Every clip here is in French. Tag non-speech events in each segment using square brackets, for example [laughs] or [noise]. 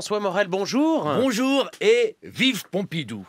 François Morel, bonjour. Bonjour et vive Pompidou.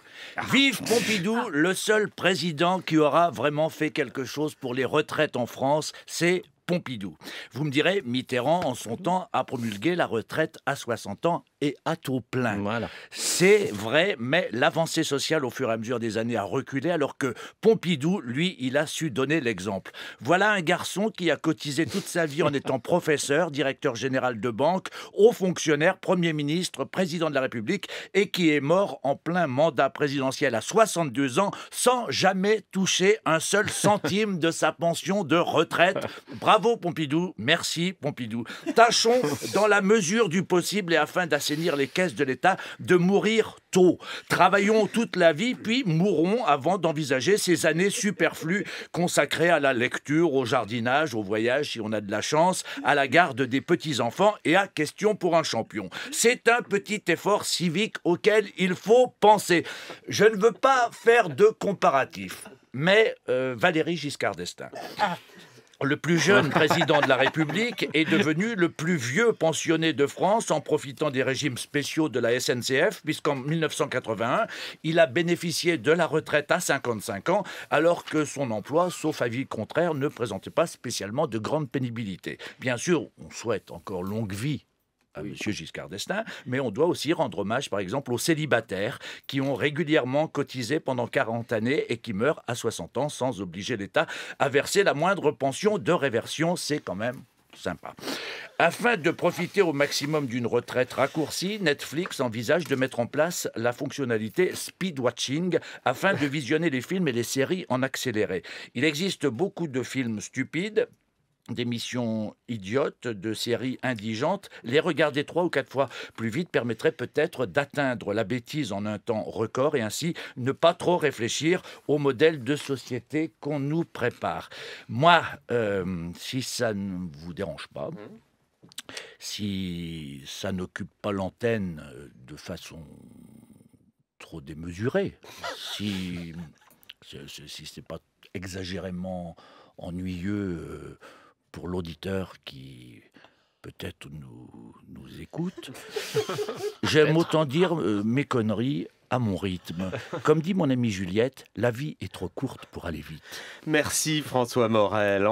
Vive Pompidou, le seul président qui aura vraiment fait quelque chose pour les retraites en France, c'est Pompidou. Vous me direz, Mitterrand, en son temps, a promulgué la retraite à 60 ans et à tout plein. C'est vrai, mais l'avancée sociale au fur et à mesure des années a reculé alors que Pompidou, lui, il a su donner l'exemple. Voilà un garçon qui a cotisé toute sa vie en étant professeur, directeur général de banque, haut fonctionnaire, premier ministre, président de la République et qui est mort en plein mandat présidentiel à 62 ans sans jamais toucher un seul centime de sa pension de retraite. Bravo Bravo Pompidou, merci Pompidou. Tâchons, [laughs] dans la mesure du possible et afin d'assainir les caisses de l'État, de mourir tôt. Travaillons toute la vie, puis mourons avant d'envisager ces années superflues consacrées à la lecture, au jardinage, au voyage si on a de la chance, à la garde des petits-enfants et à Question pour un champion. C'est un petit effort civique auquel il faut penser. Je ne veux pas faire de comparatif, mais euh, Valérie Giscard d'Estaing. Ah le plus jeune président de la République est devenu le plus vieux pensionné de France en profitant des régimes spéciaux de la SNCF, puisqu'en 1981, il a bénéficié de la retraite à 55 ans, alors que son emploi, sauf avis contraire, ne présentait pas spécialement de grandes pénibilités. Bien sûr, on souhaite encore longue vie à M. Giscard d'Estaing, mais on doit aussi rendre hommage, par exemple, aux célibataires qui ont régulièrement cotisé pendant 40 années et qui meurent à 60 ans sans obliger l'État à verser la moindre pension de réversion. C'est quand même sympa. Afin de profiter au maximum d'une retraite raccourcie, Netflix envisage de mettre en place la fonctionnalité speed watching afin de visionner les films et les séries en accéléré. Il existe beaucoup de films stupides, d'émissions idiotes, de séries indigentes, les regarder trois ou quatre fois plus vite permettrait peut-être d'atteindre la bêtise en un temps record et ainsi ne pas trop réfléchir au modèle de société qu'on nous prépare. Moi, euh, si ça ne vous dérange pas, mhm. si ça n'occupe pas l'antenne euh, de façon trop démesurée, [laughs] si, si, n'est c'est pas exagérément ennuyeux. Euh, pour l'auditeur qui peut-être nous, nous écoute, [laughs] j'aime autant dire euh, mes conneries à mon rythme. Comme dit mon ami Juliette, la vie est trop courte pour aller vite. Merci François Morel.